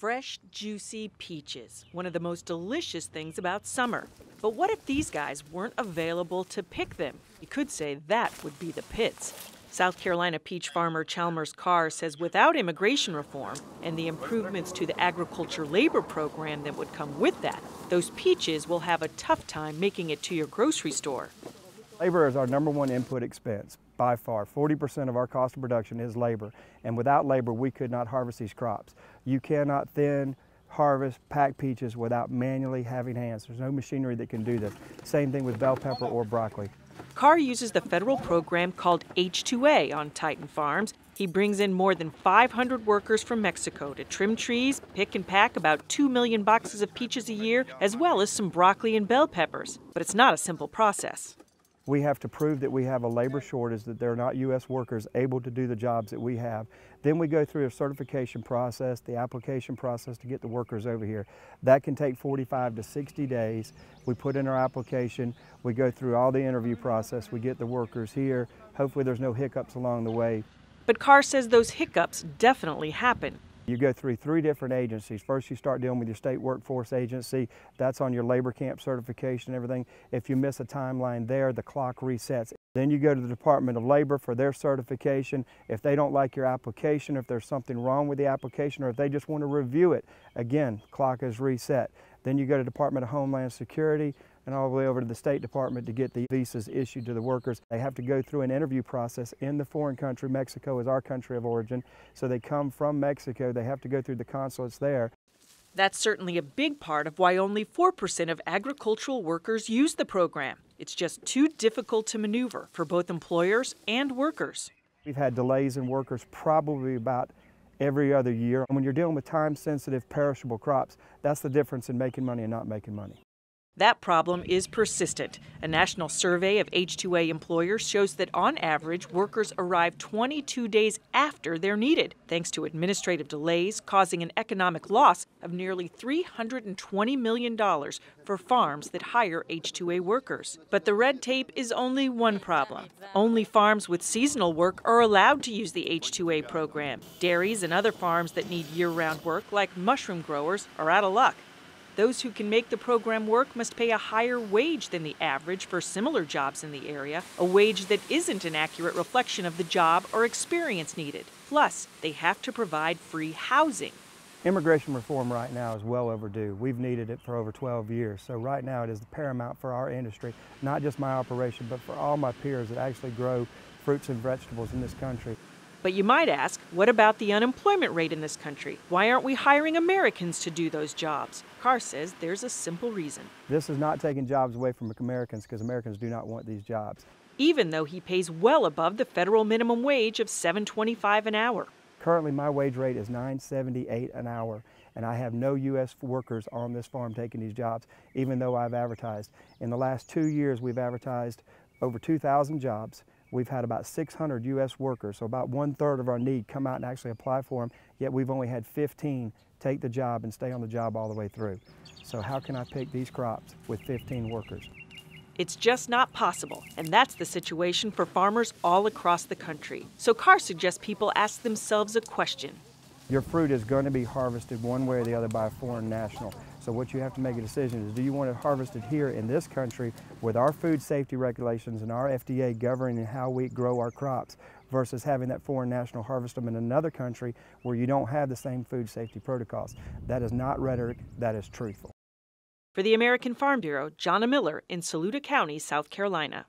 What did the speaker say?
fresh, juicy peaches, one of the most delicious things about summer. But what if these guys weren't available to pick them? You could say that would be the pits. South Carolina peach farmer Chalmers Carr says without immigration reform and the improvements to the agriculture labor program that would come with that, those peaches will have a tough time making it to your grocery store. Labor is our number one input expense by far. 40% of our cost of production is labor, and without labor, we could not harvest these crops. You cannot thin, harvest, pack peaches without manually having hands. There's no machinery that can do this. Same thing with bell pepper or broccoli. Carr uses the federal program called H2A on Titan Farms. He brings in more than 500 workers from Mexico to trim trees, pick and pack about 2 million boxes of peaches a year, as well as some broccoli and bell peppers. But it's not a simple process we have to prove that we have a labor shortage, that there are not U.S. workers able to do the jobs that we have. Then we go through a certification process, the application process to get the workers over here. That can take 45 to 60 days. We put in our application, we go through all the interview process, we get the workers here. Hopefully there's no hiccups along the way. But Carr says those hiccups definitely happen. You go through three different agencies. First, you start dealing with your state workforce agency. That's on your labor camp certification and everything. If you miss a timeline there, the clock resets. Then you go to the Department of Labor for their certification. If they don't like your application, if there's something wrong with the application, or if they just want to review it, again, clock is reset. Then you go to Department of Homeland Security and all the way over to the State Department to get the visas issued to the workers. They have to go through an interview process in the foreign country. Mexico is our country of origin, so they come from Mexico. They have to go through the consulates there. That's certainly a big part of why only 4% of agricultural workers use the program. It's just too difficult to maneuver for both employers and workers. We've had delays in workers probably about every other year. And when you're dealing with time sensitive perishable crops, that's the difference in making money and not making money. That problem is persistent. A national survey of H2A employers shows that on average, workers arrive 22 days after they're needed, thanks to administrative delays causing an economic loss of nearly $320 million for farms that hire H2A workers. But the red tape is only one problem. Only farms with seasonal work are allowed to use the H2A program. Dairies and other farms that need year round work, like mushroom growers, are out of luck. Those who can make the program work must pay a higher wage than the average for similar jobs in the area, a wage that isn't an accurate reflection of the job or experience needed. Plus, they have to provide free housing. Immigration reform right now is well overdue. We've needed it for over 12 years. So right now it is paramount for our industry, not just my operation, but for all my peers that actually grow fruits and vegetables in this country. But you might ask, what about the unemployment rate in this country? Why aren't we hiring Americans to do those jobs? Carr says there's a simple reason. This is not taking jobs away from Americans because Americans do not want these jobs. Even though he pays well above the federal minimum wage of 7.25 an hour. Currently my wage rate is 9.78 an hour and I have no U.S. workers on this farm taking these jobs, even though I've advertised. In the last two years, we've advertised over 2,000 jobs. We've had about 600 U.S. workers, so about one third of our need come out and actually apply for them, yet we've only had 15 take the job and stay on the job all the way through. So how can I pick these crops with 15 workers? It's just not possible, and that's the situation for farmers all across the country. So Carr suggests people ask themselves a question your fruit is going to be harvested one way or the other by a foreign national. So what you have to make a decision is do you want it harvested here in this country with our food safety regulations and our FDA governing how we grow our crops versus having that foreign national harvest them in another country where you don't have the same food safety protocols. That is not rhetoric, that is truthful. For the American Farm Bureau, Jonna Miller in Saluda County, South Carolina.